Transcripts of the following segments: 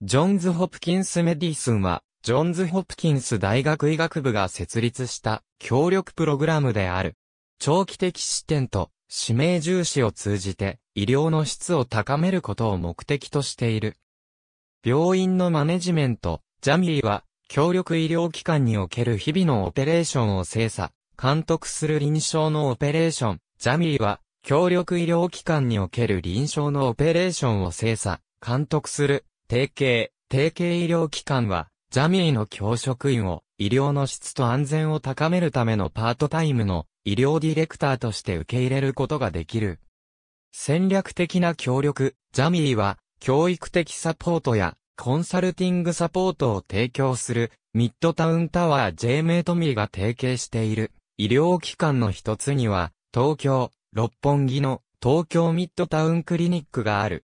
ジョンズ・ホプキンス・メディスンは、ジョンズ・ホプキンス大学医学部が設立した協力プログラムである。長期的視点と指名重視を通じて医療の質を高めることを目的としている。病院のマネジメント、ジャミーは、協力医療機関における日々のオペレーションを精査、監督する臨床のオペレーション、ジャミーは、協力医療機関における臨床のオペレーションを精査、監督する提携、提携医療機関は、ジャミーの教職員を医療の質と安全を高めるためのパートタイムの医療ディレクターとして受け入れることができる。戦略的な協力、ジャミーは教育的サポートやコンサルティングサポートを提供するミッドタウンタワー J メイトミーが提携している医療機関の一つには東京、六本木の東京ミッドタウンクリニックがある。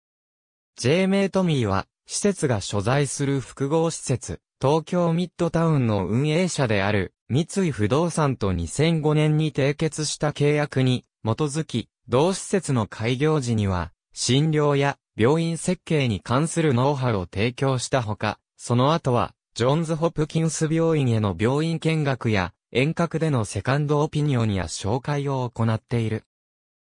J メイトミーは施設が所在する複合施設、東京ミッドタウンの運営者である、三井不動産と2005年に締結した契約に、基づき、同施設の開業時には、診療や病院設計に関するノウハウを提供したほか、その後は、ジョンズ・ホプキンス病院への病院見学や、遠隔でのセカンドオピニオンや紹介を行っている。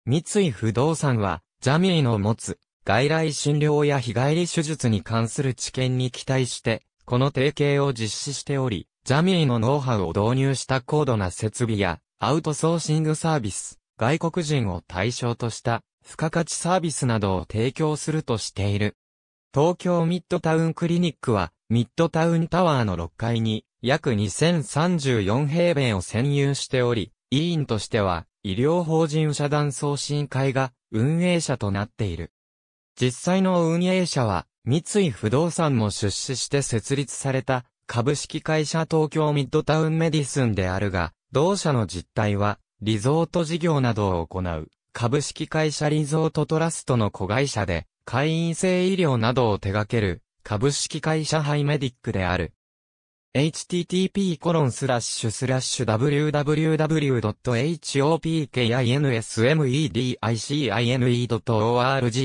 三井不動産は、ジャミーの持つ外来診療や日帰り手術に関する知見に期待して、この提携を実施しており、ジャミーのノウハウを導入した高度な設備や、アウトソーシングサービス、外国人を対象とした、付加価値サービスなどを提供するとしている。東京ミッドタウンクリニックは、ミッドタウンタワーの6階に、約2034平米を占有しており、委員としては、医療法人社団送信会が運営者となっている。実際の運営者は、三井不動産も出資して設立された、株式会社東京ミッドタウンメディスンであるが、同社の実態は、リゾート事業などを行う、株式会社リゾートトラストの子会社で、会員制医療などを手掛ける、株式会社ハイメディックである。http://www.hopkinsmedicine.org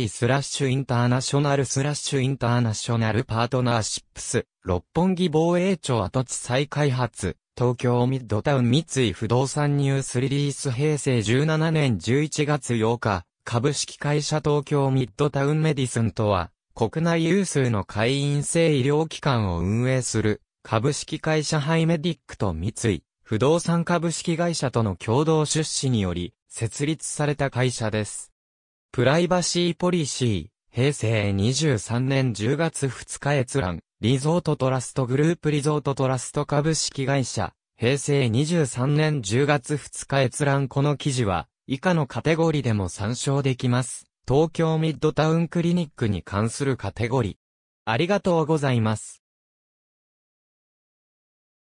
スラッシュインターナショナルスラッシュインターナショナルパートナーシップス、六本木防衛庁跡地再開発、東京ミッドタウン三井不動産ニュースリリース平成17年11月8日、株式会社東京ミッドタウンメディスンとは、国内有数の会員制医療機関を運営する、株式会社ハイメディックと三井、不動産株式会社との共同出資により、設立された会社です。プライバシーポリシー、平成23年10月2日閲覧、リゾートトラストグループリゾートトラスト株式会社、平成23年10月2日閲覧この記事は、以下のカテゴリーでも参照できます。東京ミッドタウンクリニックに関するカテゴリー。ありがとうございます。